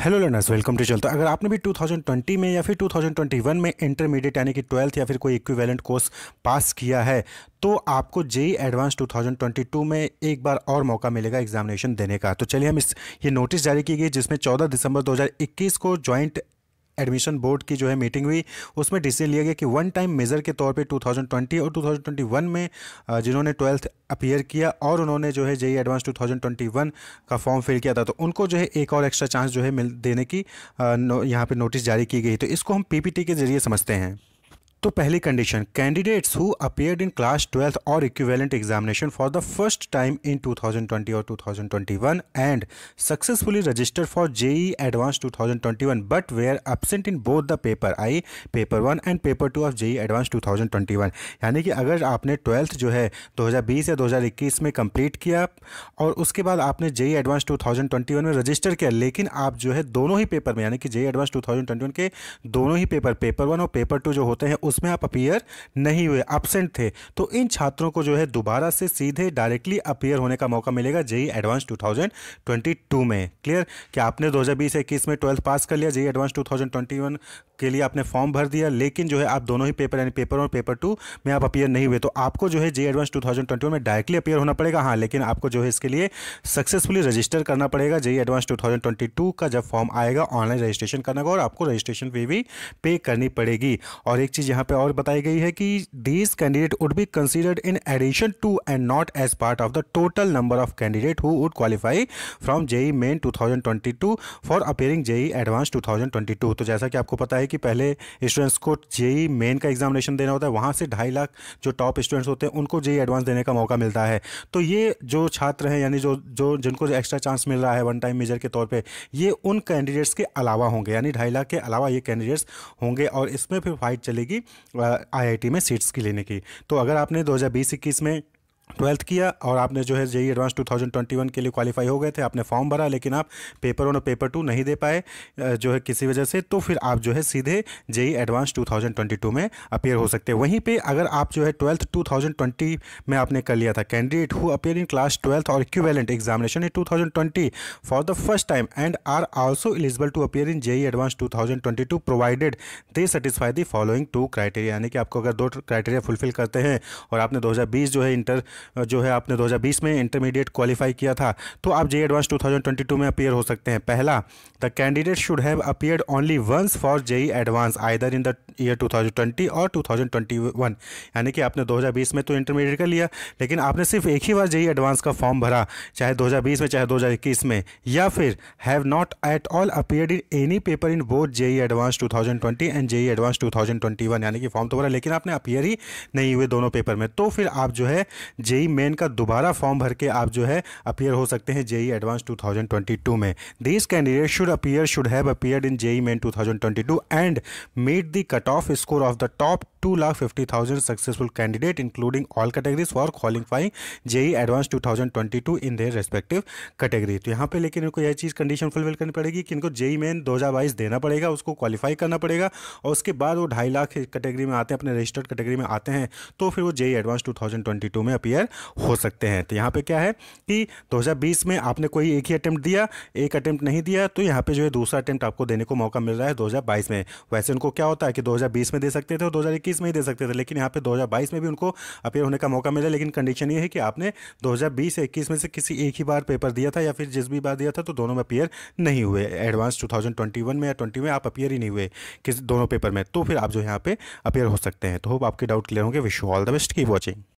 hello learners welcome to चलता अगर आपने भी 2020 में या फिर 2021 में इंटरमीडिएट यानी कि ट्वेल्थ या फिर कोई इक्विवेलेंट कोर्स पास किया है तो आपको जेई एडवांस 2022 में एक बार और मौका मिलेगा एग्जामिनेशन देने का तो चलिए हम इस ये नोटिस जारी की गई जिसमें 14 दिसंबर 2021 को जॉइंट एडमिशन बोर्ड की जो है मीटिंग हुई उसमें डिसीजन लिया गया कि वन टाइम मेज़र के तौर पे 2020 और 2021 में जिन्होंने ट्वेल्थ अपियर किया और उन्होंने जो है जे एडवांस 2021 का फॉर्म फिल किया था तो उनको जो है एक और एक्स्ट्रा चांस जो है मिल देने की यहाँ पर नोटिस जारी की गई तो इसको हम पीपीटी के ज़रिए समझते हैं तो पहली condition candidates who appeared in class twelfth और equivalent examination for the first time in 2020 और 2021 and successfully registered for JEE advance 2021 but were absent in both the paper I paper one and paper two of JEE advance 2021 यानी कि अगर आपने twelfth जो है 2020 या 2021 में कंप्लीट किया और उसके बाद आपने जेई एडवांस 2021 में रजिस्टर किया लेकिन आप जो है दोनों ही पेपर में यानी कि जेई एडवांस 2021 के दोनों ही पेपर पेपर वन और पेपर टू जो होते हैं उसमें आप अपियर नहीं हुए एबसेंट थे तो इन छात्रों को जो है दोबारा से सीधे डायरेक्टली अपियर होने का मौका मिलेगा जेई एडवांस 2022 में क्लियर कि आपने दो हज़ार बीस इक्कीस में ट्वेल्थ पास कर लिया जेई एडवांस 2021 के लिए आपने फॉर्म भर दिया लेकिन जो है आप दोनों ही पेपर यानी पेपर और पेपर टू में आप अपियर नहीं हुए तो आपको जो है जे एडवांस टू में डायरेक्टली अपियर होना पड़ेगा हाँ लेकिन आपको जो है इसके लिए सक्सेसफुली रजिस्टर करना पड़ेगा जे एडवांस टू का जब फॉर्म आएगा ऑनलाइन रजिस्ट्रेशन करना होगा और आपको रजिस्ट्रेशन फी भी पे करनी पड़ेगी और एक चीज़ यहाँ पर और बताई गई है कि this candidate would be considered in addition to and not as part of the total number of candidate who would qualify from JEE main 2022 for appearing JEE advance 2022 तो जैसा कि आपको पता है कि पहले स्टूडेंट्स को जेई मेन का एग्जामिनेशन देना होता है वहाँ से ढाई लाख जो टॉप स्टूडेंट्स होते हैं उनको जेई एडवांस देने का मौका मिलता है तो ये जो छात्र हैं यानी जो जो जिनको एक्स्ट्रा चांस मिल रहा है वन टाइम मेजर के तौर पर ये उन कैंडिडेट्स के अलावा होंगे यानी ढाई लाख के अलावा ये कैंडिडेट्स होंगे और इसमें फिर फाइट चलेगी आई में सीट्स की लेने की तो अगर आपने दो हज़ार में ट्वेल्थ किया और आपने जो है जेई एडवांस 2021 के लिए क्वालिफाई हो गए थे आपने फॉर्म भरा लेकिन आप पेपर वन और पेपर टू नहीं दे पाए जो है किसी वजह से तो फिर आप जो है सीधे जेई एडवांस 2022 में अपेयर हो सकते हैं वहीं पे अगर आप जो है ट्वेल्थ 2020 में आपने कर लिया था candidate who appear in class twelfth और equivalent examination in two for the first time and are also eligible to appear in J advance two provided they satisfy the following two criteria यानी कि आपको अगर दो criteria fulfil करते हैं और आपने दो जो है इंटर जो है आपने 2020 में इंटरमीडिएट क्वालिफाई किया था तो आप जे एडवांस 2022 में अपीयर हो सकते हैं पहला the candidate should have appeared only once for JEE advance either in the year 2020 और 2021 यानी कि आपने 2020 में तो इंटरमीडिएट कर लिया लेकिन आपने सिर्फ एक ही बार जेई एडवांस का फॉर्म भरा चाहे दो में चाहे दो में या फिर have not at all appear in any paper in both JEE advance two and JEE advance two यानी कि फॉर्म तो भरा लेकिन आपने अपियर ही नहीं हुए दोनों पेपर में तो फिर आप जो है जेई मेन का दोबारा फॉर्म भर के आप जो है अपियर हो सकते हैं जेई एडवांस 2022 में this candidate should appear should have appear in JEE main 2022 and made the cut off score of the top two lakh fifty thousand successful candidate including all categories for qualifying JEE advance two thousand twenty two in their respective category तो यहाँ पे लेकिन इनको यह चीज़ condition fulfil करनी पड़ेगी कि इनको जेई मेन e दो हज़ार बाईस देना पड़ेगा उसको क्वालिफाई करना पड़ेगा और उसके बाद वो ढाई लाख कैटेगरी में आते हैं अपने रजिस्टर्ड कैटेगरी में आते हैं तो फिर वो JEE advance two thousand twenty two में अपियर हो सकते हैं तो यहाँ पर क्या है कि दो हज़ार बीस में आपने कोई एक ही अटैम्प्ट दिया एक अटैम्प्ट नहीं दिया तो यहाँ पर जो है दूसरा अटैम्प्ट आपको देने को मौका मिल रहा है दो हज़ार बाईस में वैसे उनको क्या होता है कि दो हज़ार बीस में दे सकते थे और दो हज़ार 2021 में ही दे सकते थे लेकिन यहाँ पे 2022 में भी उनको अपेयर होने का मौका मिला लेकिन कंडीशन ये है कि आपने 2020 से इक्कीस में से किसी एक ही बार पेपर दिया था या फिर जिस भी बार दिया था तो दोनों में अपेयर नहीं हुए एडवांस 2021 में या 20 में आप अपेयर ही नहीं हुए किसी दोनों पेपर में तो फिर आप जो यहाँ पे अपेयर हो सकते हैं तो होप आपके डाउट क्लियर होंगे wish you all the best keep watching